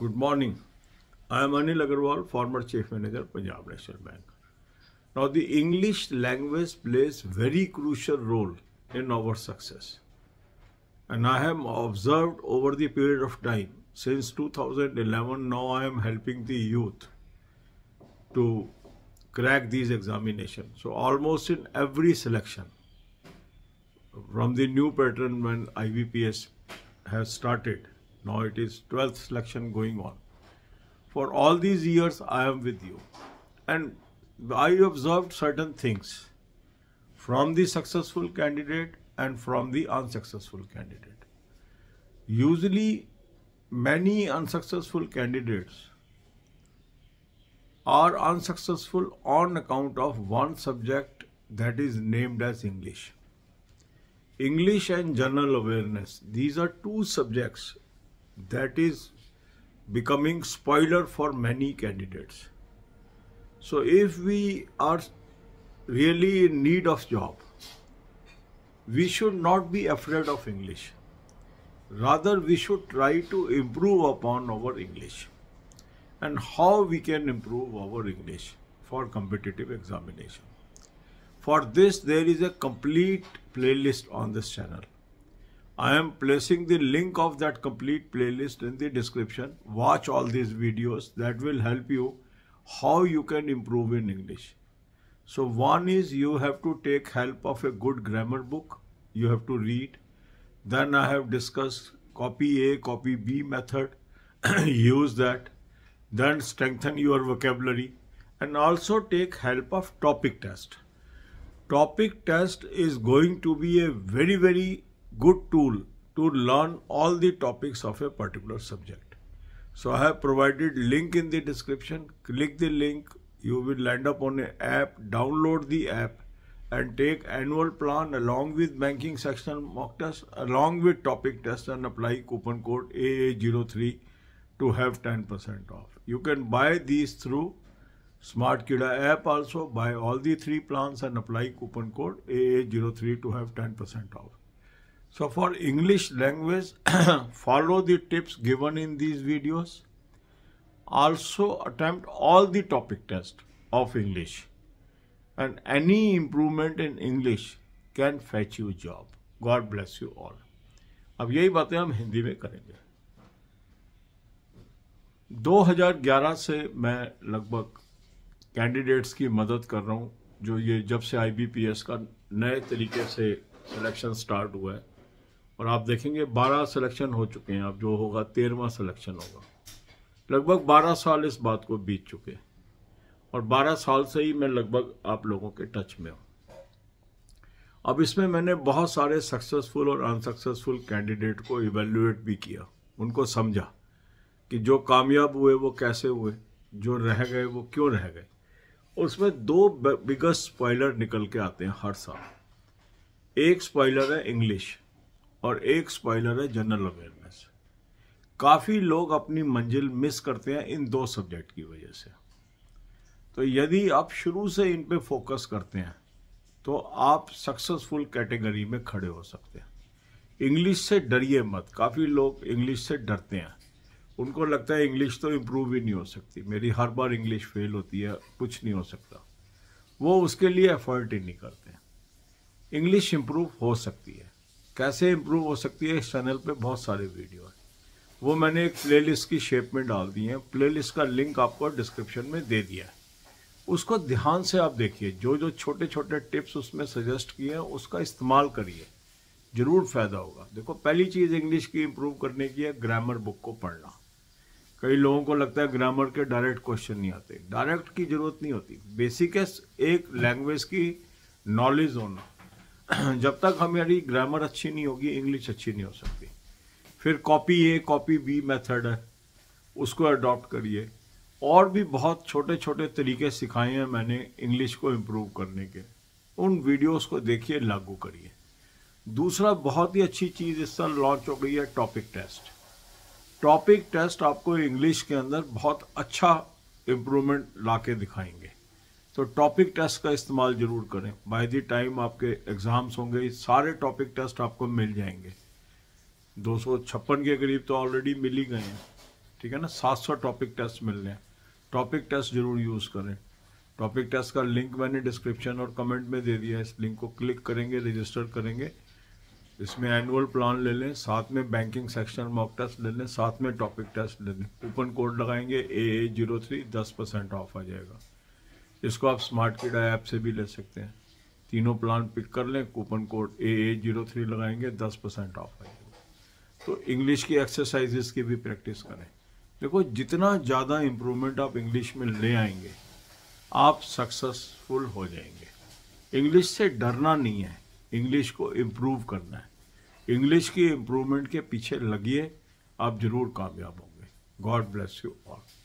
Good morning. I am Anil Agarwal, former Chief Manager, Punjab National Bank. Now, the English language plays very crucial role in our success. And I have observed over the period of time, since 2011, now I am helping the youth to crack these examinations. So, almost in every selection, from the new pattern when IBPS has started, now it is 12th selection going on. For all these years, I am with you. And I observed certain things from the successful candidate and from the unsuccessful candidate. Usually, many unsuccessful candidates are unsuccessful on account of one subject that is named as English. English and general awareness, these are two subjects that is becoming spoiler for many candidates. So if we are really in need of job, we should not be afraid of English. Rather, we should try to improve upon our English and how we can improve our English for competitive examination. For this, there is a complete playlist on this channel. I am placing the link of that complete playlist in the description. Watch all these videos that will help you how you can improve in English. So one is you have to take help of a good grammar book. You have to read. Then I have discussed copy A, copy B method. Use that. Then strengthen your vocabulary and also take help of topic test. Topic test is going to be a very, very good tool to learn all the topics of a particular subject. So I have provided link in the description. Click the link. You will land up on an app. Download the app and take annual plan along with banking section mock test along with topic test and apply coupon code AA03 to have 10% off. You can buy these through Smart Kida app also. Buy all the three plans and apply coupon code AA03 to have 10% off. So for English language, follow the tips given in these videos. Also attempt all the topic test of English. And any improvement in English can fetch you job. God bless you all. अब यही बातें हम हिंदी में करेंगे 2011 से मैं लगभग candidates की मदद कर रहा हूँ जो ये जब से आई का नए तरीके से सिलेक्शन स्टार्ट हुआ है और आप देखेंगे बारह सिलेक्शन हो चुके हैं अब जो होगा तेरहवा सिलेक्शन होगा लगभग बारह साल इस बात को बीत चुके हैं और बारह साल से ही मैं लगभग आप लोगों के टच में हूँ अब इसमें मैंने बहुत सारे सक्सेसफुल और अनसक्सेसफुल कैंडिडेट को इवेल्युएट भी किया उनको समझा कि जो कामयाब हुए वो कैसे हुए जो रह गए वो क्यों रह गए उसमें दो बिगेस्ट स्पॉइलर निकल के आते हैं हर साल एक स्पॉइलर है इंग्लिश और एक स्पॉइलर है जनरल अवेयरनेस काफ़ी लोग अपनी मंजिल मिस करते हैं इन दो सब्जेक्ट की वजह से तो यदि आप शुरू से इन पे फोकस करते हैं तो आप सक्सेसफुल कैटेगरी में खड़े हो सकते हैं इंग्लिश से डरिए मत काफ़ी लोग इंग्लिश से डरते हैं उनको लगता है इंग्लिश तो इम्प्रूव ही नहीं हो सकती मेरी हर बार इंग्लिश फेल होती है कुछ नहीं हो सकता वो उसके लिए एफर्ट ही नहीं करते इंग्लिश इम्प्रूव हो सकती है कैसे इम्प्रूव हो सकती है इस चैनल पे बहुत सारे वीडियो हैं वो मैंने एक प्लेलिस्ट की शेप में डाल दी है प्लेलिस्ट का लिंक आपको डिस्क्रिप्शन में दे दिया है उसको ध्यान से आप देखिए जो जो छोटे छोटे टिप्स उसमें सजेस्ट किए हैं उसका इस्तेमाल करिए ज़रूर फ़ायदा होगा देखो पहली चीज़ इंग्लिश की इम्प्रूव करने की है ग्रामर बुक को पढ़ना कई लोगों को लगता है ग्रामर के डायरेक्ट क्वेश्चन नहीं आते डायरेक्ट की ज़रूरत नहीं होती बेसिक एक लैंग्वेज की नॉलेज होना जब तक हमारी ग्रामर अच्छी नहीं होगी इंग्लिश अच्छी नहीं हो सकती फिर copy A copy B method है उसको अडॉप्ट करिए और भी बहुत छोटे छोटे तरीके सिखाए हैं मैंने इंग्लिश को इम्प्रूव करने के उन वीडियोस को देखिए लागू करिए दूसरा बहुत ही अच्छी चीज़ इस साल लॉन्च हो गई है टॉपिक टेस्ट टॉपिक टेस्ट आपको इंग्लिश के अंदर बहुत अच्छा इम्प्रूवमेंट ला के दिखाएंगे तो टॉपिक टेस्ट का इस्तेमाल ज़रूर करें बाय द टाइम आपके एग्ज़ाम्स होंगे सारे टॉपिक टेस्ट आपको मिल जाएंगे दो के करीब तो ऑलरेडी मिल ही गए हैं ठीक है ना सौ टॉपिक टेस्ट मिल रहे हैं टॉपिक टेस्ट ज़रूर यूज़ करें टॉपिक टेस्ट का लिंक मैंने डिस्क्रिप्शन और कमेंट में दे दिया है इस लिंक को क्लिक करेंगे रजिस्टर करेंगे इसमें एनुअल प्लान ले लें साथ में बैंकिंग सेक्शन मॉक टेस्ट ले लें साथ में टॉपिक टेस्ट ले लें कूपन कोड लगाएंगे ए ए जीरो थ्री दस परसेंट ऑफ आ जाएगा इसको आप स्मार्ट कीड़ा ऐप से भी ले सकते हैं तीनों प्लान पिक कर लें coupon code A A zero three लगाएंगे दस परसेंट ऑफ आएगा तो इंग्लिश की एक्सरसाइजेस की भी प्रैक्टिस करें देखो जितना ज़्यादा इम्प्रूवमेंट आप इंग्लिश में ले आएंगे आप सक्सेसफुल हो जाएंगे इंग्लिश से डरना नहीं है इंग्लिश को इम्प्रूव करना है इंग्लिश की इम्प्रूवमेंट के पीछे लगिए आप ज़रूर कामयाब होंगे गॉड ब्लेस यू ऑल